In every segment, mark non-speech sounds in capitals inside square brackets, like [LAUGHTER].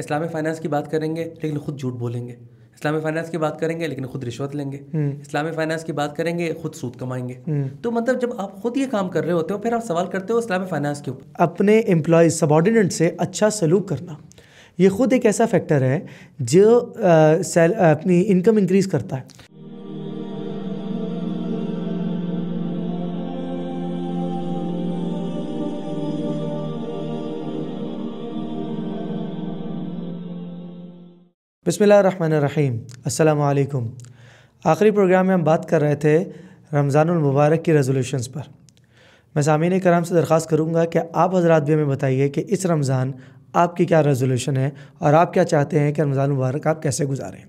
Islamic finance की बात करेंगे लेकिन खुद झूठ बोलेंगे इस्लामिक फाइनेंस की बात करेंगे लेकिन खुद रिश्वत लेंगे हम्म। इस्लामिक फाइनेंस की बात करेंगे खुद सूद कमाएंगे हम्म। तो मतलब जब आप खुद ये काम कर रहे होते हो फिर आप सवाल करते हो इस्लामिक फाइनेंस के ऊपर अपने एम्प्लॉज सबॉर्डिनेट से अच्छा सलूक करना ये खुद एक ऐसा फैक्टर है जो अपनी इनकम इंक्रीज़ करता है बसमीम अल्लाम आखिरी प्रोग्राम में हम बात कर रहे थे रमज़ानमबारक की रेजोल्यूशनस पर मैं सामीन कराम से दरख्वास्त करूँगा कि आप हजरात भी हमें बताइए कि इस रमज़ान आपकी क्या रेजोल्यूशन है और आप क्या चाहते हैं कि रमज़ान मुबारक आप कैसे गुजारें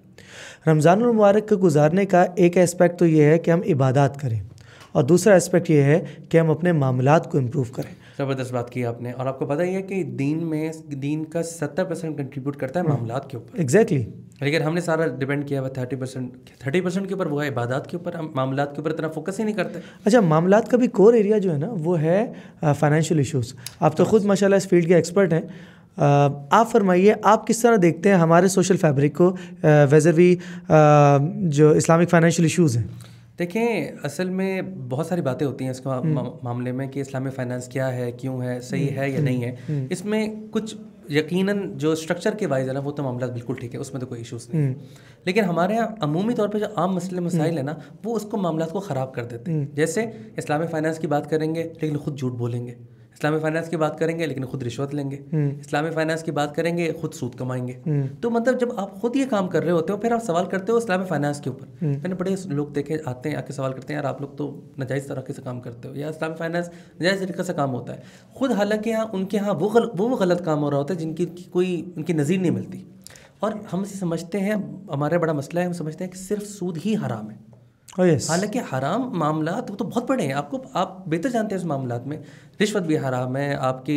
रमज़ान मुबारक को गुजारने का एक एस्पेक्ट तो ये है कि हम इबादत करें और दूसरा एस्पेक्ट ये है कि हम अपने मामला को इम्प्रूव करें ज़बरदस्त बात की आपने और आपको पता ही है कि दीन में दीन का सत्तर परसेंट कंट्रीब्यूट करता है हम्म। मामला के ऊपर एग्जैक्टली exactly. लेकिन हमने सारा डिपेंड किया हुआ थर्टी परसेंट थर्टी परसेंट के ऊपर वो है इबादत के ऊपर हम मामला के ऊपर इतना फोकस ही नहीं करते अच्छा मामला का भी कोर एरिया जो है ना वो है फाइनेंशियल इशूज़ आप तो खुद माशा इस फील्ड के एक्सपर्ट हैं आप फरमाइए आप किस तरह देखते हैं हमारे सोशल फैब्रिक को वेजरवी जो इस्लामिक फाइनेंशियल इशूज़ हैं देखें असल में बहुत सारी बातें होती हैं इसके हम्म। मा, मामले में कि इस्लामिक फाइनेंस क्या है क्यों है सही हम्म, है या हम्म, नहीं है इसमें कुछ यकीनन जो स्ट्रक्चर के वाइज है ना वो तो मामला बिल्कुल ठीक है उसमें तो कोई इशूज़ नहीं लेकिन हमारे यहाँ अमूमी तौर पे जो आम मसले मसाइल है ना वो उसको मामला को ख़राब कर देते हैं जैसे इस्लामिक फाइनेंस की बात करेंगे लेकिन खुद झूठ बोलेंगे इस्लामी फाइनेंस की बात करेंगे लेकिन खुद रिश्वत लेंगे हम्म। इस्लामी फाइनेंस की बात करेंगे खुद सूद कमाएंगे हम्म। तो मतलब जब आप खुद ये काम कर रहे होते हो फिर आप सवाल करते हो इस्लामी फाइनेंस के ऊपर हम्म। मैंने बड़े लोग देखे आते हैं आके सवाल करते हैं यार आप लोग तो नजायज़ तरीके से काम करते हो या इस्लामी फाइनेंस नजायज़ तरीके से काम होता है खुद हालांकि यहाँ उनके यहाँ वो गल, वो गलत काम हो रहा होता है जिनकी कोई उनकी नज़ीर नहीं मिलती और हम इसे समझते हैं हमारा बड़ा मसला है हम समझते हैं कि सिर्फ सूद ही हराम है Oh, हालांकि हराम मामला वो तो बहुत बड़े हैं आपको आप बेहतर जानते हैं उस मामला में रिश्वत भी हराम है आपकी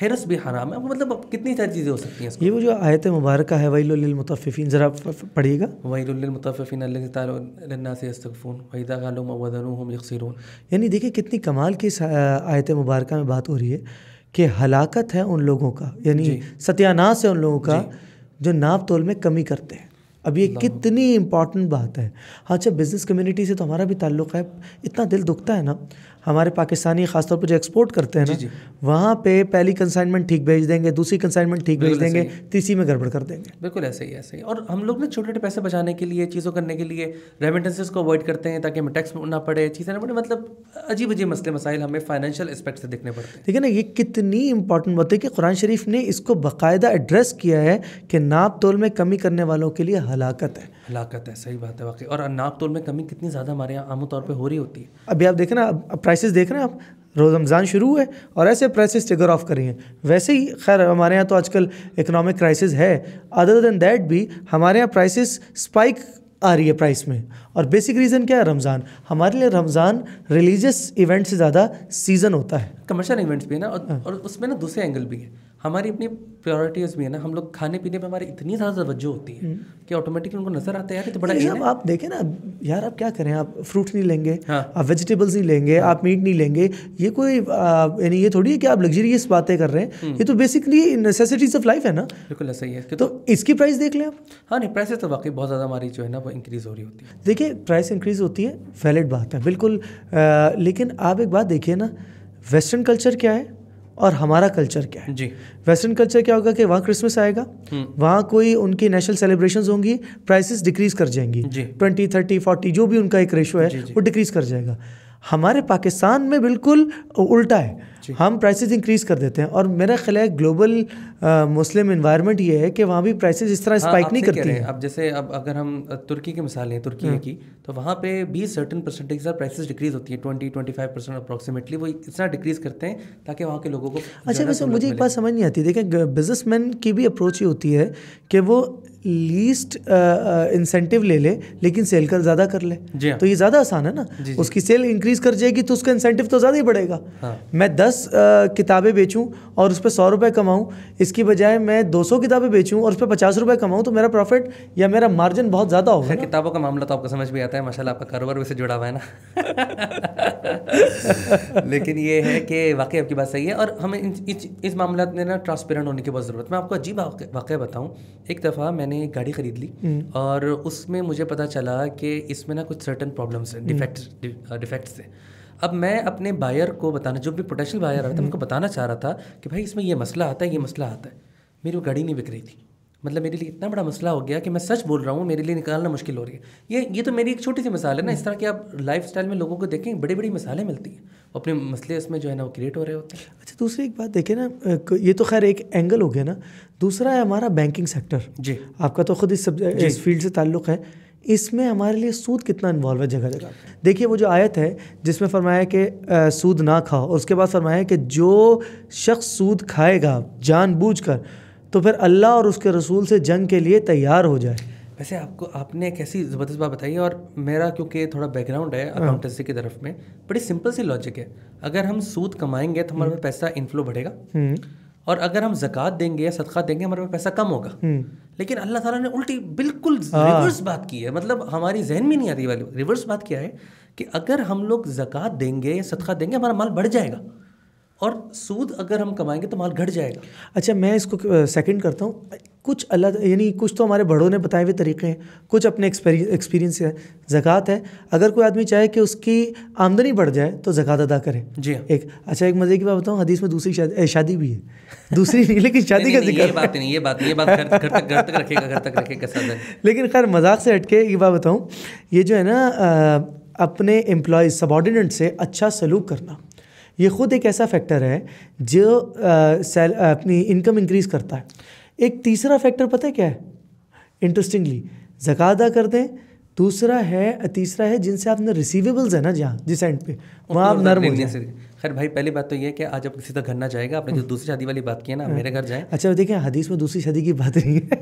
हेरस भी हराम है मतलब कितनी सारी चीज़ें हो सकती हैं ये वो जो आयत मुबारक है वहीफ़ी ज़रा पढ़िएगा वहीलमतफ़िन अल्लाफ़ून यानी देखिए कितनी कमाल की आयत मुबारक में बात हो रही है कि हलाकत है उन लोगों का यानी सत्यानाश है उन लोगों का जो नाप तोल में कमी करते हैं अब ये कितनी इंपॉर्टेंट बात है हाँ, अच्छा बिज़नेस कम्युनिटी से तो हमारा भी ताल्लुक है इतना दिल दुखता है ना हमारे पाकिस्तानी खासतौर पर जो एक्सपोर्ट करते हैं ना वहाँ पे पहली कंसाइनमेंट ठीक भेज देंगे दूसरी कंसाइनमेंट ठीक भेज देंगे तीसरी में गड़बड़ कर देंगे बिल्कुल ऐसे ही ऐसे ही और हम लोग ना छोटे छोटे पैसे बचाने के लिए चीज़ों करने के लिए रेमिटेंसेज को अवॉइड करते हैं ताकि हमें टैक्स ना पड़े चीज़ें ना पड़े मतलब अजीब अजीब मसले मसाइल हमें फाइनेंशियल एस्पेक्ट से देखने पड़ते हैं ठीक है ना ये कितनी इंपॉर्टेंट बात है कि कुरान शरीफ ने इसको बाकायदा एड्रेस किया है कि नाप तोल में कमी करने वालों के लिए हलाकत है हलाकत है सही बात है वाकई और नाप तोल में कमी कितनी ज़्यादा हमारे यहाँ आमो तौर पर हो रही होती है अभी आप देख रहे हैं अब प्राइसेस देख रहे हैं आप रोज़ रमज़ान शुरू हुए और ऐसे प्राइसेस टिगर ऑफ करी हैं वैसे ही खैर हमारे यहाँ तो आजकल इकोनॉमिक क्राइसिस है अदर देन दैट भी हमारे यहाँ प्राइसेस स्पाइक आ रही है प्राइस में और बेसिक रीज़न क्या है रमज़ान हमारे लिए रमज़ान रिलीजियस इवेंट से ज़्यादा सीज़न होता है कमर्शियल इवेंट्स भी है ना और, हाँ। और उसमें ना दूसरे एंगल भी है हमारी अपनी प्रायोरिटीज़ भी है ना हम लोग खाने पीने पे हमारी इतनी ज़्यादा तवज्जो होती है हम्म। कि ऑटोमेटिकली उनको नजर आता है यार तो बड़ा साहब आप देखें ना यार आप क्या करें आप फ्रूट नहीं लेंगे हाँ। आप वेजिटेबल्स नहीं लेंगे हाँ। आप मीट नहीं लेंगे ये कोई यानी ये थोड़ी है कि आप लग्जरियस बातें कर रहे हैं हम्म। ये तो बेसिकली नेसेसिटीज़ ऑफ लाइफ है ना बिल्कुल ऐसा ही है तो इसकी प्राइस देख लें आप हाँ नहीं प्राइसेस तो वाकई बहुत ज़्यादा हमारी जो है ना वो इंक्रीज़ हो रही होती है देखिए प्राइस इंक्रीज़ होती है वैलिड बात है बिल्कुल लेकिन आप एक बात देखिए ना वेस्टर्न कल्चर क्या है और हमारा कल्चर क्या है जी वेस्टर्न कल्चर क्या होगा कि वहाँ क्रिसमस आएगा हम्म। वहाँ कोई उनकी नेशनल सेलिब्रेशंस होंगी प्राइसेस डिक्रीज कर जाएंगी ट्वेंटी थर्टी फोर्टी जो भी उनका एक रेशो है जी, जी. वो डिक्रीज कर जाएगा हमारे पाकिस्तान में बिल्कुल उल्टा है हम प्राइसेस इंक्रीज़ कर देते हैं और मेरा ख्याल है ग्लोबल मुस्लिम इन्वायरमेंट ये है कि वहाँ भी प्राइसेस इस तरह स्पाइक हाँ, नहीं करती हैं अब जैसे अब अगर हम तुर्की की मिसाल लें तुर्की हम्म। की तो वहाँ पे भी सर्टन परसेंटेज का प्राइसेस डिक्रीज़ होती है twenty twenty five percent approximately वो इतना डिक्रीज़ करते हैं ताकि वहाँ के लोगों को अच्छा वैसे मुझे एक बात समझ नहीं आती देखिए बिजनेस की भी अप्रोच ये होती है कि वो लीस्ट इंसेंटिव uh, uh, ले ले लेकिन सेल कर ज़्यादा कर ले जी हाँ। तो ये ज़्यादा आसान है ना जी उसकी सेल इंक्रीज कर जाएगी तो उसका इंसेंटिव तो ज़्यादा ही बढ़ेगा हाँ। मैं दस uh, किताबें बेचूं और उस पर सौ रुपये कमाऊं इसकी बजाय मैं दो सौ किताबें बेचूं और उस पर पचास रुपये कमाऊं तो मेरा प्रॉफिट या मेरा मार्जिन बहुत ज़्यादा होगा किताबों का मामला तो आपको समझ भी आता है माशा आपका कारोबार उसे जुड़ा हुआ है ना [LAUGHS] लेकिन ये है कि वाकई आपकी बात सही है और हमें इस मामला में ना ट्रांसपेरेंट होने की बहुत ज़रूरत मैं आपको अजीब वाक्य बताऊँ एक दफ़ा मैंने मैंने एक गाड़ी ख़रीद ली हम्म। और उसमें मुझे पता चला कि इसमें ना कुछ सर्टन प्रॉब्लम्स हैं डिफेक्ट हम्म। डिफेक्ट्स uh, हैं अब मैं अपने बायर को बताना जो भी पोटेंशियल बायर आ रहा था हम्म। उनको बताना चाह रहा था कि भाई इसमें ये मसला आता है ये मसला आता है मेरी वो गाड़ी नहीं बिक रही थी मतलब मेरे लिए इतना बड़ा मसला हो गया कि मैं सच बोल रहा हूँ मेरे लिए निकालना मुश्किल हो रही है ये ये तो मेरी एक छोटी सी मिसाल है ना इस तरह की आप लाइफ में लोगों को देखें बड़ी बड़ी मिसालें मिलती हैं अपने मसले इसमें जो है ना वो क्रिएट हो रहे होते हैं अच्छा दूसरी एक बात देखिए ना ये तो खैर एक एंगल हो गया ना दूसरा है हमारा बैंकिंग सेक्टर जी आपका तो खुद इस सब इस फील्ड से ताल्लुक़ है इसमें हमारे लिए सूद कितना इन्वॉल्व है जगह जगह देखिए वो जो आयत है जिसमें फरमाया कि सूद ना खाओ उसके बाद फरमाया कि जो शख्स सूद खाएगा जानबूझकर तो फिर अल्लाह और उसके रसूल से जंग के लिए तैयार हो जाए वैसे आपको आपने एक ऐसी ज़बरदस्त बात बताई और मेरा क्योंकि थोड़ा बैकग्राउंड है अकाउंटेंसी हाँ। की तरफ में बड़ी सिंपल सी लॉजिक है अगर हम सूद कमाएंगे तो हमारे हम्म। पैसा इनफ्लो बढ़ेगा हम्म। और अगर हम जक़ात देंगे या सदका देंगे हमारे पास पैसा कम होगा हम्म। लेकिन अल्लाह ताला ने उल्टी बिल्कुल रिवर्स हाँ। बात की है मतलब हमारी जहन में नहीं आती वाली रिवर्स बात क्या है कि अगर हम लोग जक़ात देंगे या सदका देंगे हमारा माल बढ़ जाएगा और सूद अगर हम कमाएंगे तो माल घट जाएगा अच्छा मैं इसको सेकंड करता हूँ कुछ अलग यानी कुछ तो हमारे बड़ों ने बताए हुए तरीके हैं कुछ अपने एक्सपीरियंस है ज़क़़त है अगर कोई आदमी चाहे कि उसकी आमदनी बढ़ जाए तो ज़क़़त अदा करे जी हाँ। एक अच्छा एक मज़े की बात बताऊँ हदीस में दूसरी शादी शादी भी है दूसरी नहीं लेकिन शादी का जिक्र बात नहीं ये बात ये बात घर तक रखेगा लेकिन खैर मजाक से हटके ये बात बताऊँ ये जो है ना अपने एम्प्लॉय सबॉर्डिनेट से अच्छा सलूक करना ये ख़ुद एक ऐसा फैक्टर है जो अपनी इनकम इंक्रीज़ करता है एक तीसरा फैक्टर पता है क्या है इंटरेस्टिंगली जक़ा अदा कर दें दूसरा है तीसरा है जिनसे आपने रिसीवेबल्स है ना जहाँ जिस एंड पे वहाँ आप नर्म होंगे खैर भाई पहली बात तो ये है कि आज आप किसी तक घर ना जाएगा आपने जो दूसरी शादी वाली बात की है ना हाँ। मेरे घर जाए अच्छा देखिए हदीस में दूसरी शादी की बात नहीं है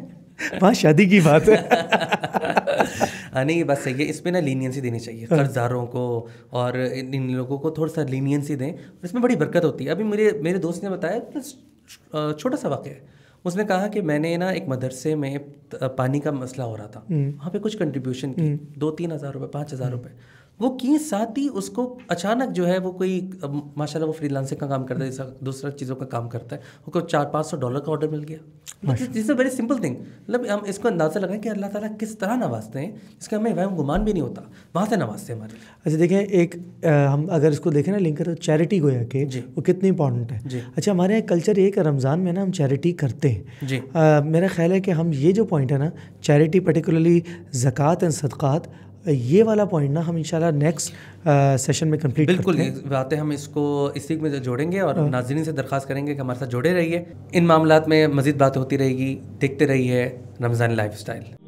[LAUGHS] वहाँ शादी की बात है [LAUGHS] हाँ, नहीं ये बात सही है इस पर ना लीनियंसी देनी चाहिए हाँ। कर्जदारों को और इन लोगों को थोड़ा सा लीनियंसी दें इसमें बड़ी बरकत होती है अभी मेरे मेरे दोस्त ने बताया छोटा सा वाक्य है उसने कहा कि मैंने ना एक मदरसे में पानी का मसला हो रहा था हम्म। वहाँ पे कुछ कंट्रीब्यूशन की हम्म। दो तीन हज़ार रुपये पाँच हज़ार हम्म। रुपये वो किए साथ ही उसको अचानक जो है वो कोई माशाल्लाह वो फ्रीलांसिंग का काम करता है दूसरा चीज़ों का काम करता है उसको चार पाँच सौ डॉलर का ऑर्डर मिल गया this is very simple thing मतलब हम इसको अंदाज़ा लगाएं कि अल्लाह ताला किस तरह नवाजते हैं इसका हमें वह गुमान भी नहीं होता वहाँ से नवाजते हमारे अच्छा देखें एक आ, हम अगर इसको देखें ना लिंक करें तो चैरिटी गोया के वो कितनी इंपॉर्टेंट है अच्छा हमारे यहाँ कल्चर ये कि रमज़ान में ना हम चैरिटी करते हैं जी मेरा ख्याल है कि हम ये जो पॉइंट है ना चैरिटी पर्टिकुलरली ज़क़़त एंड सदक़ात ये वाला पॉइंट ना हम इंशाल्लाह नेक्स्ट सेशन में कंप्लीट बिल्कुल बातें हम इसको इसी में जोड़ेंगे और हाँ। नाजरीन से दरख्वास्त करेंगे कि हमारे साथ जुड़े रहिए इन मामला में मज़ीद बात होती रहेगी देखते रहिए रमज़ान लाइफ स्टाइल